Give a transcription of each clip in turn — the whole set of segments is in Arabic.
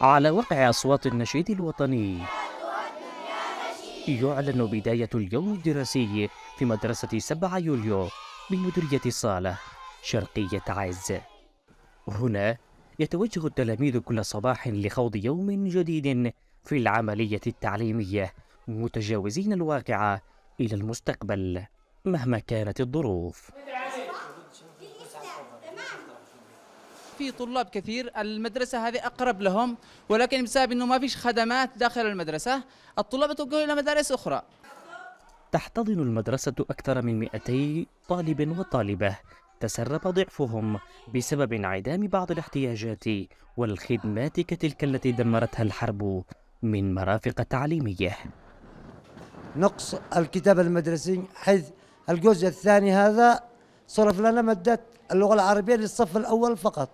على وقع أصوات النشيد الوطني يعلن بداية اليوم الدراسي في مدرسة 7 يوليو بمديرية صالة شرقية عز هنا يتوجه التلاميذ كل صباح لخوض يوم جديد في العملية التعليمية متجاوزين الواقع إلى المستقبل مهما كانت الظروف في طلاب كثير المدرسة هذه أقرب لهم ولكن بسبب أنه ما فيش خدمات داخل المدرسة الطلاب توجهوا إلى مدارس أخرى تحتضن المدرسة أكثر من 200 طالب وطالبة تسرب ضعفهم بسبب انعدام بعض الاحتياجات والخدمات كتلك التي دمرتها الحرب من مرافق تعليمية نقص الكتاب المدرسي حيث الجزء الثاني هذا صرف لنا مادة اللغة العربية للصف الأول فقط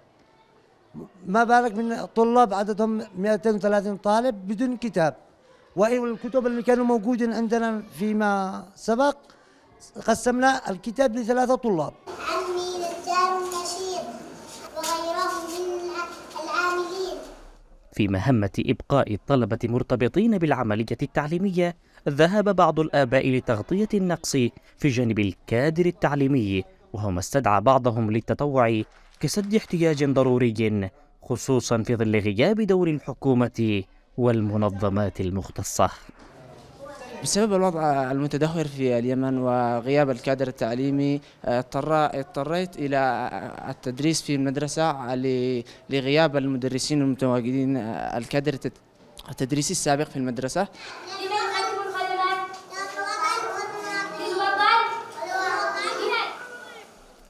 ما بالك من طلاب عددهم 230 طالب بدون كتاب والكتب اللي كانوا موجودين عندنا فيما سبق قسمنا الكتاب لثلاثة طلاب عمي نجار النشير وغيره من العاملين في مهمة إبقاء الطلبة مرتبطين بالعملية التعليمية ذهب بعض الآباء لتغطية النقص في جانب الكادر التعليمي وهو ما استدعى بعضهم للتطوع كسد احتياج ضروري خصوصا في ظل غياب دور الحكومة والمنظمات المختصة بسبب الوضع المتدهور في اليمن وغياب الكادر التعليمي اضطريت الى التدريس في المدرسه لغياب المدرسين المتواجدين الكادر التدريسي السابق في المدرسه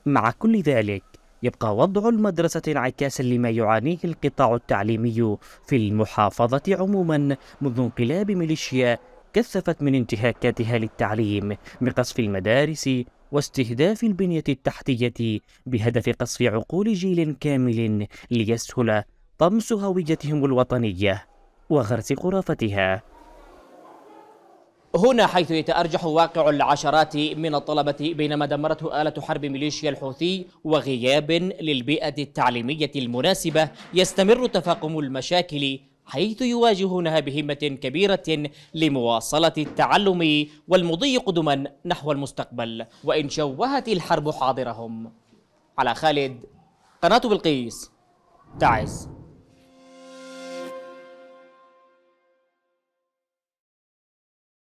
مع كل ذلك يبقى وضع المدرسة انعكاسا لما يعانيه القطاع التعليمي في المحافظة عموما منذ انقلاب ميليشيا كثفت من انتهاكاتها للتعليم بقصف المدارس واستهداف البنية التحتية بهدف قصف عقول جيل كامل ليسهل طمس هويتهم الوطنية وغرس خرافتها هنا حيث يتأرجح واقع العشرات من الطلبة بينما دمرته آلة حرب ميليشيا الحوثي وغياب للبيئة التعليمية المناسبة يستمر تفاقم المشاكل حيث يواجهونها بهمة كبيرة لمواصلة التعلم والمضي قدما نحو المستقبل وإن شوهت الحرب حاضرهم على خالد قناة بلقيس تعز